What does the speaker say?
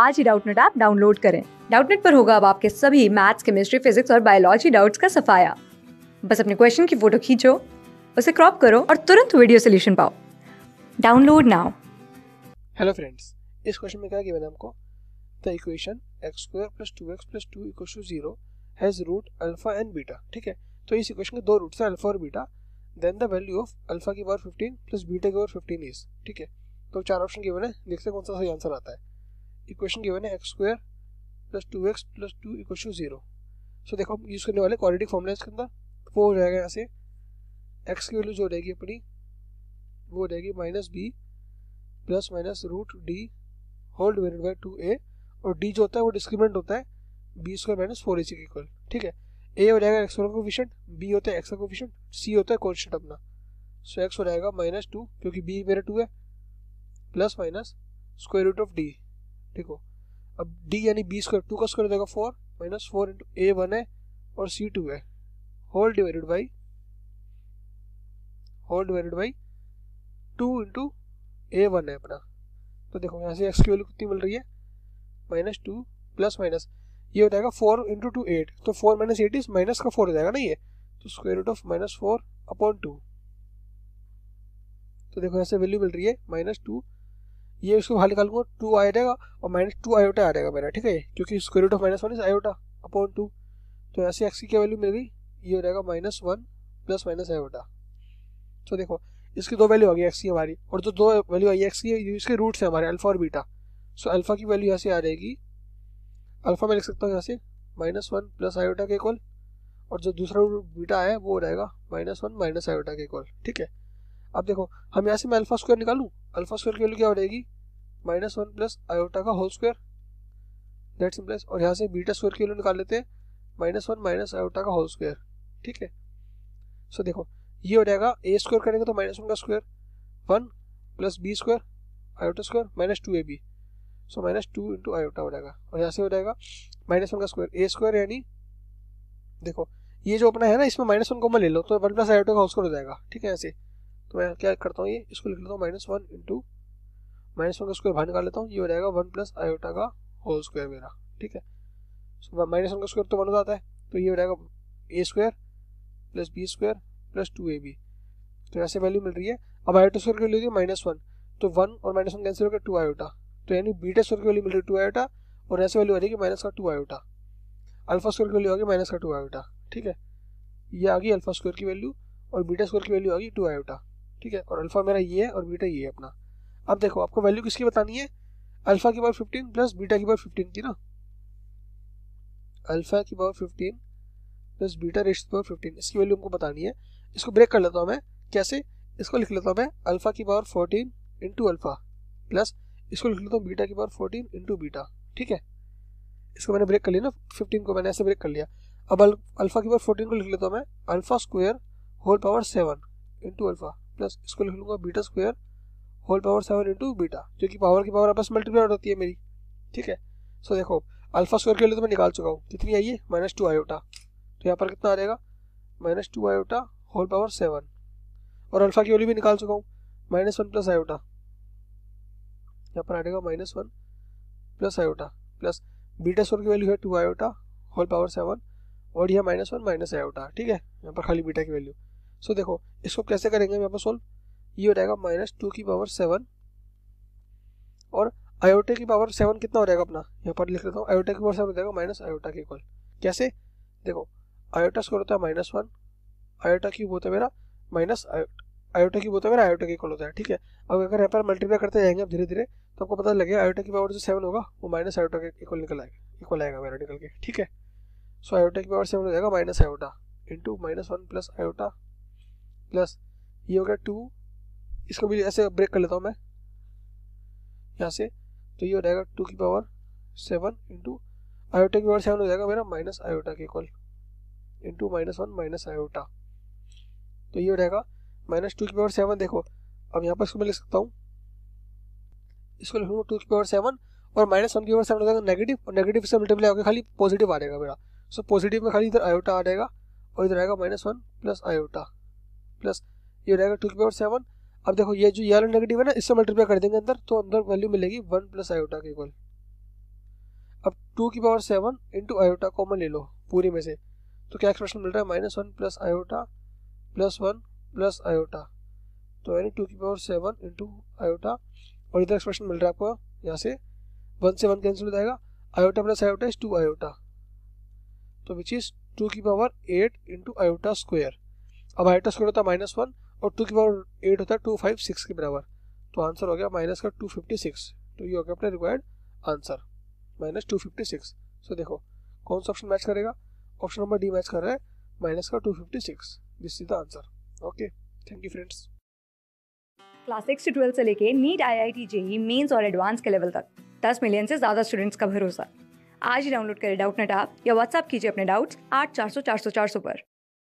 आज ही Doubtnut app download करें डाउटनेट पर होगा अब आपके सभी मैथ्स केमिस्ट्री फिजिक्स और बायोलॉजी डाउट्स का सफाया बस अपने क्वेश्चन की फोटो खींचो उसे क्रॉप करो और तुरंत वीडियो सोल्यूशन पाओ डाउनलोड नाउ हेलो फ्रेंड्स इस क्वेश्चन में क्या किया है हमको the equation x square plus two x plus two equal to zero has root alpha and beta ठीक है तो इस इक्वेशन के दो रूट हैं अल्फा और beta then the value of alpha की पावर फिफ्टीन प्लस बीटा की पावर फिफ्टीन इज ठीक है तो चार ऑप्शन गिवन है देखते कौन सा सही आंसर आता है इक्वेशन गिवन है x square plus two x plus two equation zero so देखो हम यूज़ करने वाले क्वाड्रेटिक फॉर्मूला इसके अंदर तो वो हो जाएगा यहाँ से एक्स की वैल्यू जो हो जाएगी अपनी वो हो जाएगी minus B plus minus root D whole divided by two A और डी जो होता है वो डिस्क्रिमिनेंट होता है B square minus four A C equal ठीक है ए हो जाएगा एक्स का कोफिशेंट बी होता है एक्स का कोफिशेंट सी होता है कोशिशेंट अपना सो एक्स हो जाएगा माइनस टू क्योंकि बी मेरा टू है plus minus square root of D हो अब डी यानी बी स्क्वायर टू का स्क्वायर देगा four minus four into A one है और सी टू है whole divided by whole divided by two into A one है अपना तो देखो यहाँ से एक्स की वैल्यू कितनी मिल रही है माइनस टू प्लस माइनस ये हो जाएगा फोर इंटू टू एट तो four minus eight is minus का फोर हो जाएगा ना ये तो square root of minus four upon two तो देखो यहाँ से वैल्यू मिल रही है माइनस टू ये इसको बाहर निकाल लूंगा टू आ जाएगा और माइनस टू आयोटा आ जाएगा मेरा ठीक है क्योंकि square root of minus one is iota upon two तो यहाँ से एक्स की क्या वैल्यू मिल गई ये हो जाएगा minus one plus minus iota तो देखो इसकी दो वैल्यू आ गई एक्स की हमारी और जो दो वैल्यू आई एक्स की इसके रूट्स हैं हमारे अल्फा और बीटा सो अल्फा की वैल्यू यहाँ से आ जाएगी अल्फा मैं लिख सकता हूँ यहाँ से माइनस वन प्लस आयोटा के इक्वल और जो दूसरा रूट बीटा है वो हो जाएगा माइनस वन माइनस आयोटा के इक्वल ठीक है अब देखो हम यहाँ से मैं अल्फा स्क्वायर निकालूँ अल्फा स्क्वायर के लिए क्या हो जाएगी माइनस वन प्लस आयोटा का होल स्क्वायर दैट सिंप्लेस और यहाँ से बीटा स्क्वायर के लिए निकाल लेते हैं माइनस वन माइनस आयोटा का होल स्क्वायर ठीक है सो देखो ये हो जाएगा ए स्क्वायर करेंगे तो माइनस वन का square one plus B square iota square minus two A B so minus two into iota हो जाएगा और यहाँ से हो जाएगा माइनस वन का स्क्वायर ए स्क्वायर यानी देखो ये जो अपना है ना इसमें माइनस वन को मैं ले लो तो वन प्लस आयोटा का होल स्क्वायर हो जाएगा ठीक है ऐसे तो मैं क्या करता हूँ ये इसको लिख लेता हूँ minus one into minus one का स्क्वायर बाहर निकाल लेता हूँ ये हो जाएगा वन प्लस आयोटा का होल स्क्वायर मेरा ठीक है सो माइनस वन का स्क्वायर तो वन हो जाता है तो ये हो जाएगा A square plus B square plus two A B तो ऐसे वैल्यू मिल रही है अब आयोटा स्क्वायर की वैल्यू माइनस वन तो वन और माइनस वन कैंसिल होकर टू आयोटा तो यानी बीटा स्क्वायर की वैल्यू मिल रही है टू आयोटा और ऐसे वैल्यू आ रही है माइनस का टू आयोटा अल्फा स्क्वायर की वैल्यू आ गई माइनस का टू आयोटा ठीक है ये आ गई अल्फा स्क्वायर की वैल्यू और बीटा स्क्वायर की वैल्यू आ गई टू आयोटा ठीक है और अल्फा मेरा ये है और बीटा ये है अपना अब देखो आपको वैल्यू किसकी बतानी है अल्फा की पावर फिफ्टीन प्लस बीटा की पावर फिफ्टीन की ना अल्फा की power fifteen plus beta raised power fifteen इसकी वैल्यू हमको बतानी है इसको ब्रेक कर लेता हूँ मैं कैसे इसको लिख लेता हूँ मैं अल्फा की power fourteen into alpha plus इसको लिख लेता हूँ बीटा की पावर फोर्टीन इंटू बीटा ठीक है इसको मैंने ब्रेक कर लिया ना फिफ्टीन को मैंने ऐसे ब्रेक कर लिया अब अल्फा की पावर फोर्टीन को लिख लेता हूँ मैं alpha square whole power seven into alpha plus इसको लिख लूंगा beta square whole power seven into beta जो कि पावर की पावर आपस मल्टीप्लाई होती है मेरी ठीक है सो देखो अल्फा स्क्वायर के लिए तो मैं निकाल चुका हूँ कितनी आई है माइनस टू आयोटा तो यहाँ पर कितना आ जाएगा minus two iota whole power seven और अल्फा की वैल्यू भी निकाल चुका हूँ माइनस वन प्लस आयोटा यहाँ पर आ जाएगा minus one plus iota plus beta square की वैल्यू है two iota whole power seven और यह माइनस वन माइनस आयोटा ठीक है यहाँ पर खाली बीटा की वैल्यू सो देखो इसको कैसे करेंगे यहाँ पर सोल्व ये हो जाएगा माइनस टू की पावर सेवन और आयोटा की पावर सेवन कितना हो जाएगा अपना यहाँ पर लिख लेता हूँ आयोटा की पावर सेवन हो जाएगा माइनस आयोटा के इक्वल कैसे देखो आयोटा स्कोर होता है माइनस वन आयोटा क्यूब होता है मेरा माइनस आयोटा क्यूब होता है मेरा आयोटा के इक्वल होता है ठीक है अब अगर यहाँ पर मल्टीप्लाई करते जाएंगे अब धीरे धीरे तो आपको पता लगेगा आयोटा की पावर जो सेवन होगा वो माइनस आयोटा के इक्वल निकल आएगा इक्वल आएगा मेरा निकल के ठीक है सो आयोटा की पावर सेवन हो जाएगा minus iota into minus one plus iota plus ये हो गया टू इसको भी ऐसे ब्रेक कर लेता हूँ मैं यहाँ से तो ये हो जाएगा टू की पावर सेवन इंटू आयोटा की पावर सेवन हो जाएगा मेरा माइनस आयोटा के equal into minus one minus iota तो ये हो जाएगा माइनस टू की पावर सेवन देखो अब यहाँ पर इसको मैं लिख सकता हूँ इसको लिखूंगा टू की पावर सेवन और माइनस वन की पावर सेवन हो जाएगा नेगेटिव और नेगेटिव से मल्टीप्लाई होकर खाली पॉजिटिव आ जाएगा मेरा सो पॉजिटिव में खाली इधर आयोटा आ जाएगा और इधर आएगा minus one plus iota plus ये हो जाएगा टू की पावर सेवन अब देखो ये जो येलो नेगेटिव है ना इससे मल्टीप्लाई कर देंगे अंदर तो अंदर वैल्यू मिलेगी वन प्लस आयोटा के इक्वल अब टू की power seven into iota common ले लो पूरी में से तो क्या एक्सप्रेशन मिल रहा है minus one plus iota plus one plus iota तो यानी टू की पावर सेवन इंटू आयोटा और इधर एक्सप्रेशन मिल रहा है आपको यहाँ से वन से वन कैंसिल हो जाएगा iota plus iota is two iota तो विच इज़ टू की power eight into iota square अब हाइट स्क्वायर होता है माइनस वन और टू की पावर एट होता है टू फाइव सिक्स के बराबर तो आंसर हो गया माइनस का टू फिफ्टी सिक्स तो ये हो गया अपना required answer minus two fifty six so देखो कौन सा ऑप्शन मैच करेगा ऑप्शन नंबर डी मैच कर रहा है माइनस का two fifty six this is the answer okay thank you friends class six से ट्वेल्थ से लेके NEET I I T JEE mains और एडवांस के लेवल तक दस मिलियन से ज़्यादा स्टूडेंट्स का भरोसा आज ही डाउनलोड करें डाउट नेट आप या व्हाट्सअप कीजिए अपने डाउट्स आठ चार सौ चार सौ चार सौ पर